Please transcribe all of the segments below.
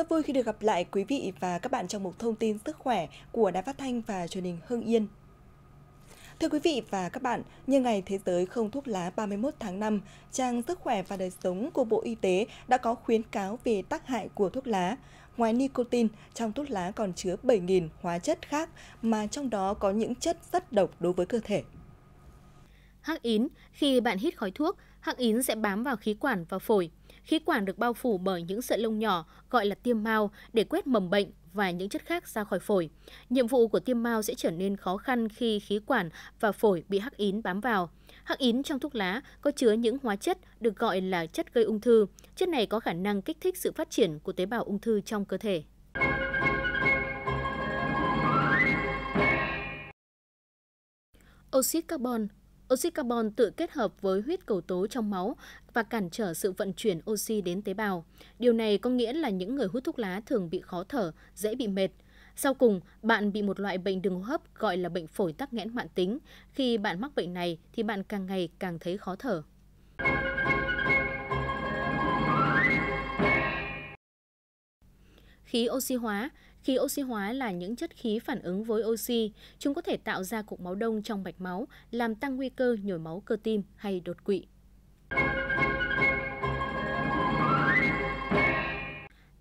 Rất vui khi được gặp lại quý vị và các bạn trong một thông tin sức khỏe của Đài Phát Thanh và truyền hình Hưng Yên. Thưa quý vị và các bạn, nhân ngày Thế giới không thuốc lá 31 tháng 5, trang Sức khỏe và đời sống của Bộ Y tế đã có khuyến cáo về tác hại của thuốc lá. Ngoài nicotine, trong thuốc lá còn chứa 7.000 hóa chất khác mà trong đó có những chất rất độc đối với cơ thể. Hắc ín, khi bạn hít khói thuốc, hắc ín sẽ bám vào khí quản và phổi, Khí quản được bao phủ bởi những sợi lông nhỏ gọi là tiêm mao để quét mầm bệnh và những chất khác ra khỏi phổi. Nhiệm vụ của tiêm mao sẽ trở nên khó khăn khi khí quản và phổi bị hắc ín bám vào. Hắc ín trong thuốc lá có chứa những hóa chất được gọi là chất gây ung thư. Chất này có khả năng kích thích sự phát triển của tế bào ung thư trong cơ thể. Oxit carbon Oxy carbon tự kết hợp với huyết cầu tố trong máu và cản trở sự vận chuyển oxy đến tế bào. Điều này có nghĩa là những người hút thuốc lá thường bị khó thở, dễ bị mệt. Sau cùng, bạn bị một loại bệnh đường hô hấp gọi là bệnh phổi tắc nghẽn mạng tính. Khi bạn mắc bệnh này thì bạn càng ngày càng thấy khó thở. Khí oxy hóa Khí oxy hóa là những chất khí phản ứng với oxy. Chúng có thể tạo ra cục máu đông trong mạch máu, làm tăng nguy cơ nhồi máu cơ tim hay đột quỵ.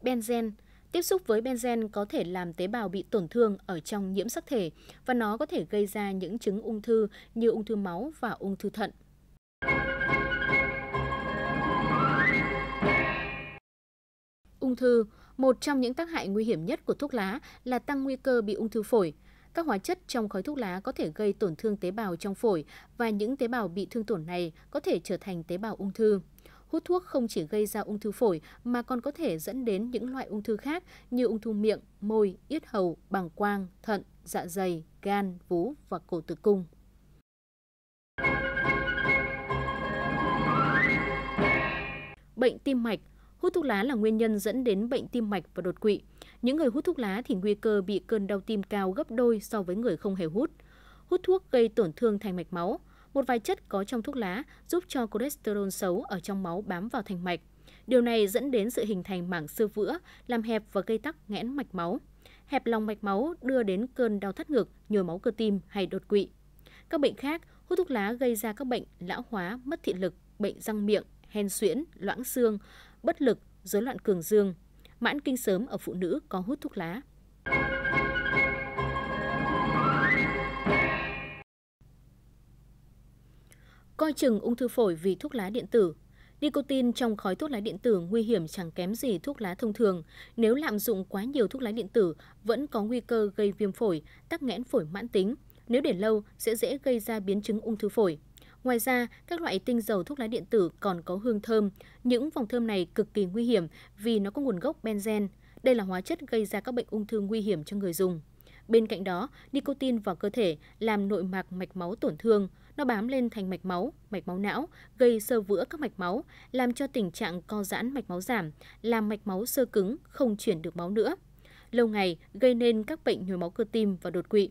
Benzen Tiếp xúc với benzen có thể làm tế bào bị tổn thương ở trong nhiễm sắc thể và nó có thể gây ra những chứng ung thư như ung thư máu và ung thư thận. Ung thư một trong những tác hại nguy hiểm nhất của thuốc lá là tăng nguy cơ bị ung thư phổi. Các hóa chất trong khói thuốc lá có thể gây tổn thương tế bào trong phổi và những tế bào bị thương tổn này có thể trở thành tế bào ung thư. Hút thuốc không chỉ gây ra ung thư phổi mà còn có thể dẫn đến những loại ung thư khác như ung thư miệng, môi, yết hầu, bằng quang, thận, dạ dày, gan, vú và cổ tử cung. Bệnh tim mạch Hút thuốc lá là nguyên nhân dẫn đến bệnh tim mạch và đột quỵ. Những người hút thuốc lá thì nguy cơ bị cơn đau tim cao gấp đôi so với người không hề hút. Hút thuốc gây tổn thương thành mạch máu. Một vài chất có trong thuốc lá giúp cho cholesterol xấu ở trong máu bám vào thành mạch. Điều này dẫn đến sự hình thành mảng sơ vữa, làm hẹp và gây tắc nghẽn mạch máu. Hẹp lòng mạch máu đưa đến cơn đau thắt ngực, nhồi máu cơ tim hay đột quỵ. Các bệnh khác, hút thuốc lá gây ra các bệnh lão hóa, mất thị lực, bệnh răng miệng, hen suyễn, loãng xương, bất lực, rối loạn cường dương, mãn kinh sớm ở phụ nữ có hút thuốc lá. Coi chừng ung thư phổi vì thuốc lá điện tử. Nicotine trong khói thuốc lá điện tử nguy hiểm chẳng kém gì thuốc lá thông thường. Nếu lạm dụng quá nhiều thuốc lá điện tử, vẫn có nguy cơ gây viêm phổi, tắc nghẽn phổi mãn tính. Nếu để lâu, sẽ dễ gây ra biến chứng ung thư phổi. Ngoài ra, các loại tinh dầu thuốc lá điện tử còn có hương thơm. Những vòng thơm này cực kỳ nguy hiểm vì nó có nguồn gốc benzen. Đây là hóa chất gây ra các bệnh ung thư nguy hiểm cho người dùng. Bên cạnh đó, nicotine vào cơ thể làm nội mạc mạch máu tổn thương, nó bám lên thành mạch máu, mạch máu não, gây sơ vữa các mạch máu, làm cho tình trạng co giãn mạch máu giảm, làm mạch máu sơ cứng, không chuyển được máu nữa. Lâu ngày gây nên các bệnh nhồi máu cơ tim và đột quỵ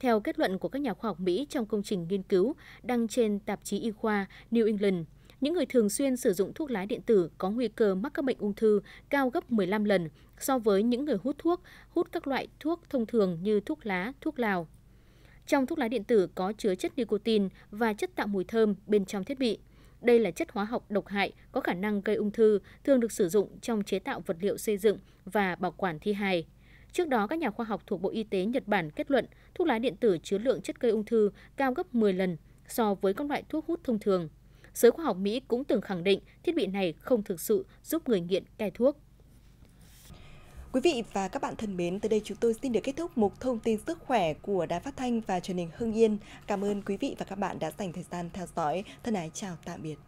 theo kết luận của các nhà khoa học Mỹ trong công trình nghiên cứu đăng trên tạp chí y khoa New England. Những người thường xuyên sử dụng thuốc lá điện tử có nguy cơ mắc các bệnh ung thư cao gấp 15 lần so với những người hút thuốc, hút các loại thuốc thông thường như thuốc lá, thuốc lào. Trong thuốc lá điện tử có chứa chất nicotine và chất tạo mùi thơm bên trong thiết bị. Đây là chất hóa học độc hại có khả năng gây ung thư, thường được sử dụng trong chế tạo vật liệu xây dựng và bảo quản thi hài. Trước đó, các nhà khoa học thuộc Bộ Y tế Nhật Bản kết luận thuốc lá điện tử chứa lượng chất gây ung thư cao gấp 10 lần so với các loại thuốc hút thông thường. Giới khoa học Mỹ cũng từng khẳng định thiết bị này không thực sự giúp người nghiện cai thuốc. Quý vị và các bạn thân mến, tới đây chúng tôi xin được kết thúc mục thông tin sức khỏe của Đài Phát Thanh và truyền hình Hưng Yên. Cảm ơn quý vị và các bạn đã dành thời gian theo dõi. Thân ái chào tạm biệt.